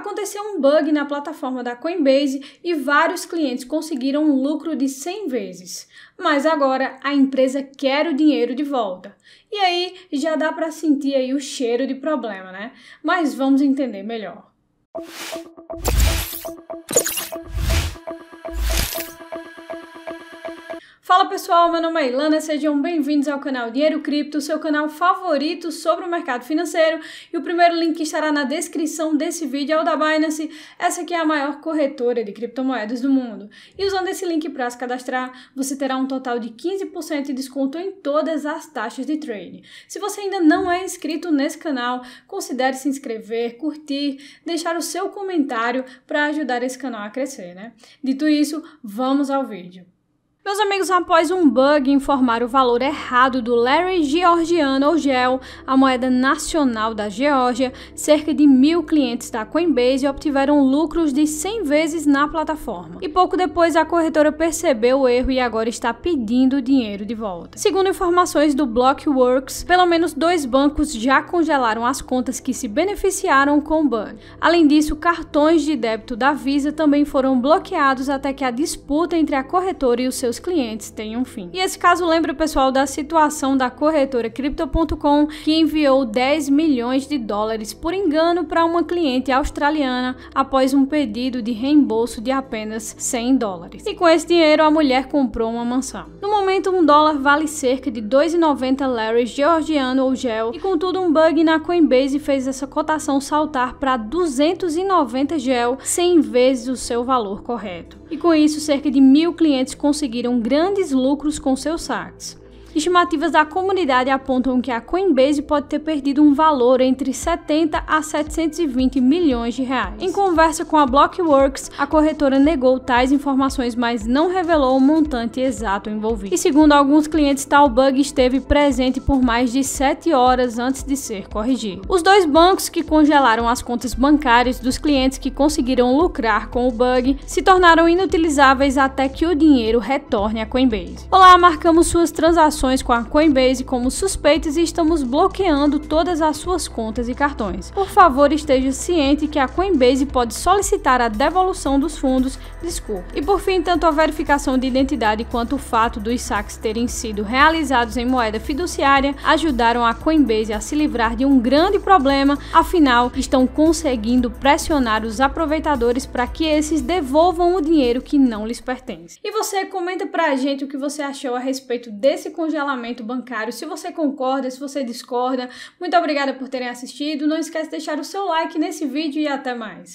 aconteceu um bug na plataforma da Coinbase e vários clientes conseguiram um lucro de 100 vezes. Mas agora a empresa quer o dinheiro de volta. E aí já dá para sentir aí o cheiro de problema, né? Mas vamos entender melhor. Fala pessoal, meu nome é Ilana, sejam bem-vindos ao canal Dinheiro Cripto, seu canal favorito sobre o mercado financeiro. E o primeiro link que estará na descrição desse vídeo é o da Binance, essa que é a maior corretora de criptomoedas do mundo. E usando esse link para se cadastrar, você terá um total de 15% de desconto em todas as taxas de trade. Se você ainda não é inscrito nesse canal, considere se inscrever, curtir, deixar o seu comentário para ajudar esse canal a crescer, né? Dito isso, vamos ao vídeo. Meus amigos, após um bug informar o valor errado do Larry Georgiano ou GEL, a moeda nacional da Geórgia, cerca de mil clientes da Coinbase obtiveram lucros de 100 vezes na plataforma. E pouco depois, a corretora percebeu o erro e agora está pedindo o dinheiro de volta. Segundo informações do Blockworks, pelo menos dois bancos já congelaram as contas que se beneficiaram com o bug. Além disso, cartões de débito da Visa também foram bloqueados até que a disputa entre a corretora e os seus clientes tenham um fim. E esse caso lembra o pessoal da situação da corretora Crypto.com que enviou 10 milhões de dólares por engano para uma cliente australiana após um pedido de reembolso de apenas 100 dólares. E com esse dinheiro a mulher comprou uma mansão. No momento, um dólar vale cerca de 2,90 Larry georgiano ou gel, e contudo, um bug na Coinbase fez essa cotação saltar para 290 gel, 100 vezes o seu valor correto e com isso cerca de mil clientes conseguiram grandes lucros com seus saques. Estimativas da comunidade apontam que a Coinbase pode ter perdido um valor entre 70 a 720 milhões de reais. Em conversa com a Blockworks, a corretora negou tais informações, mas não revelou o montante exato envolvido. E segundo alguns clientes, tal bug esteve presente por mais de 7 horas antes de ser corrigido. Os dois bancos que congelaram as contas bancárias dos clientes que conseguiram lucrar com o bug se tornaram inutilizáveis até que o dinheiro retorne à Coinbase. Olá, marcamos suas transações transações com a Coinbase como suspeitas e estamos bloqueando todas as suas contas e cartões. Por favor, esteja ciente que a Coinbase pode solicitar a devolução dos fundos desculpa. E por fim, tanto a verificação de identidade quanto o fato dos saques terem sido realizados em moeda fiduciária ajudaram a Coinbase a se livrar de um grande problema, afinal, estão conseguindo pressionar os aproveitadores para que esses devolvam o dinheiro que não lhes pertence. E você comenta pra gente o que você achou a respeito desse conjunto congelamento bancário. Se você concorda, se você discorda, muito obrigada por terem assistido. Não esquece de deixar o seu like nesse vídeo e até mais.